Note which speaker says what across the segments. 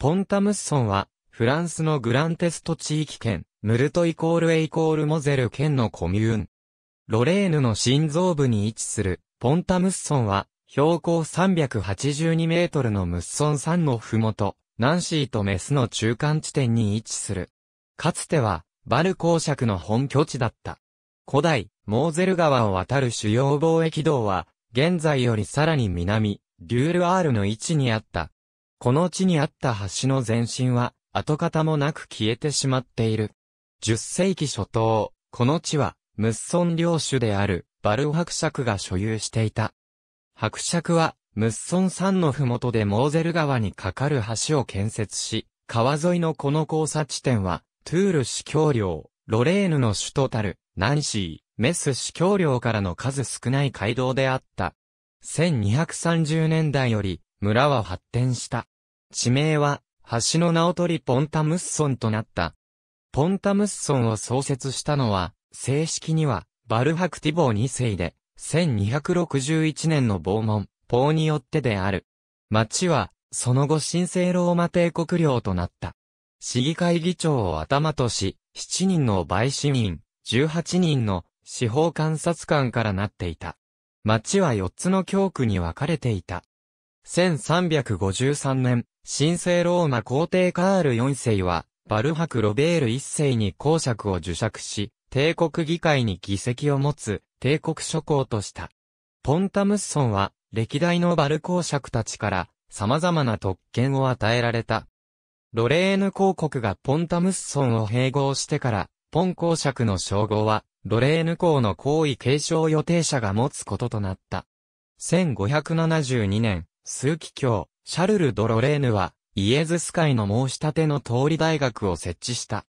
Speaker 1: ポンタムッソンは、フランスのグランテスト地域圏、ムルトイコールエイコールモゼル県のコミューン。ロレーヌの心臓部に位置する、ポンタムッソンは、標高382メートルのムッソン山のふもと、ナンシーとメスの中間地点に位置する。かつては、バル公爵の本拠地だった。古代、モーゼル川を渡る主要貿易道は、現在よりさらに南、デュールアールの位置にあった、この地にあった橋の前身は、跡形もなく消えてしまっている。10世紀初頭、この地は、ムッソン領主である、バル伯爵が所有していた。伯爵は、ムッソン山のふもとでモーゼル川に架かる橋を建設し、川沿いのこの交差地点は、トゥール市橋領、ロレーヌの首都たる、ナンシー、メス市橋領からの数少ない街道であった。1230年代より、村は発展した。地名は、橋の名を取りポンタムッソンとなった。ポンタムッソンを創設したのは、正式には、バルハクティボー2世で、1261年の傍門、ポーによってである。町は、その後神聖ローマ帝国領となった。市議会議長を頭とし、7人の陪審員、18人の司法監察官からなっていた。町は4つの教区に分かれていた。1353年、神聖ローマ皇帝カール4世は、バルハク・ロベール1世に公爵を受爵し、帝国議会に議席を持つ、帝国諸侯とした。ポンタムッソンは、歴代のバル公爵たちから、様々な特権を与えられた。ロレーヌ公国がポンタムッソンを併合してから、ポン公爵の称号は、ロレーヌ公の皇位継承予定者が持つこととなった。1572年、数奇教、シャルル・ドロレーヌは、イエズス会の申し立ての通り大学を設置した。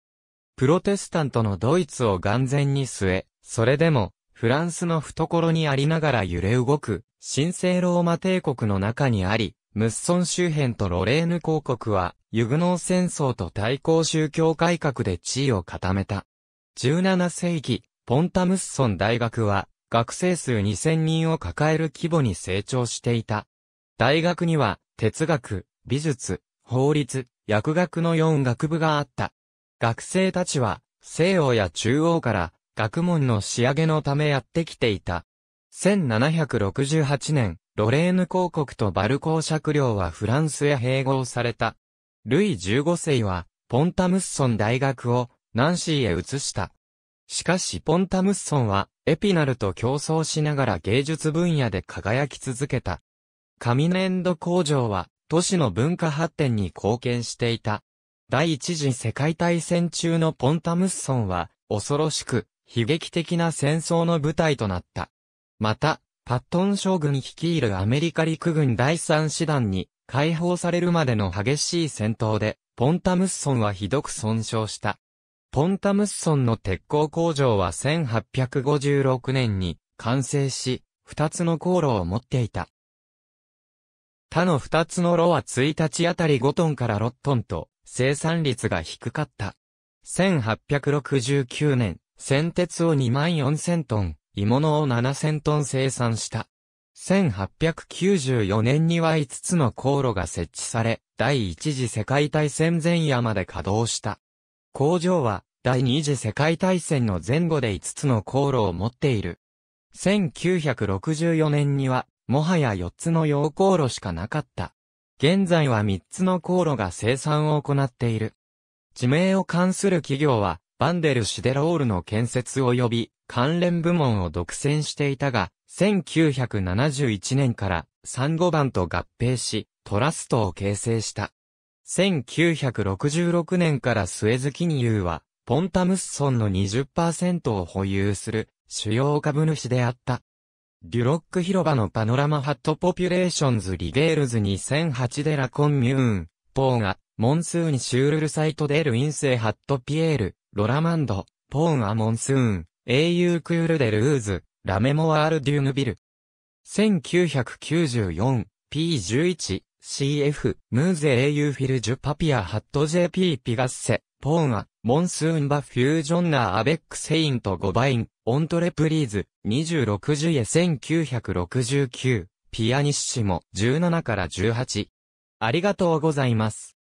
Speaker 1: プロテスタントのドイツを眼前に据え、それでも、フランスの懐にありながら揺れ動く、神聖ローマ帝国の中にあり、ムッソン周辺とロレーヌ公国は、ユグノー戦争と対抗宗教改革で地位を固めた。17世紀、ポンタムッソン大学は、学生数2000人を抱える規模に成長していた。大学には、哲学、美術、法律、薬学の4学部があった。学生たちは、西欧や中央から、学問の仕上げのためやってきていた。1768年、ロレーヌ公国とバルコー釈領はフランスへ併合された。ルイ15世は、ポンタムッソン大学を、ナンシーへ移した。しかしポンタムッソンは、エピナルと競争しながら芸術分野で輝き続けた。紙粘土工場は、都市の文化発展に貢献していた。第一次世界大戦中のポンタムッソンは、恐ろしく、悲劇的な戦争の舞台となった。また、パットン将軍率いるアメリカ陸軍第三師団に、解放されるまでの激しい戦闘で、ポンタムッソンはひどく損傷した。ポンタムッソンの鉄鋼工場は1856年に完成し、二つの航路を持っていた。他の二つの炉は1日あたり5トンから6トンと、生産率が低かった。1869年、先鉄を2万4000トン、鋳物を7000トン生産した。1894年には5つの航路が設置され、第一次世界大戦前夜まで稼働した。工場は、第二次世界大戦の前後で5つの航路を持っている。1964年には、もはや4つの溶鉱炉しかなかった。現在は3つの航路が生産を行っている。地名を関する企業は、バンデル・シデロールの建設及び関連部門を独占していたが、1971年からゴバンと合併し、トラストを形成した。1966年からスエズユーは、ポンタムスソンの20%を保有する主要株主であった。デュロック広場のパノラマハットポピュレーションズリベールズ2008デラコンミューン、ポーガ、モンスーンシュールルサイトデルインセハットピエール、ロラマンド、ポーンアモンスーン、英雄クールデルーズ、ラメモワールデューヌビル。1994P11 CF、ムーゼ AU フィルジュパピアハット JP ピガッセ、ポーンア、モンスーンバフュージョンナーアベックセイント5バイン、オントレプリーズ、26ジュエ1969、ピアニッシモ、17から18。ありがとうございます。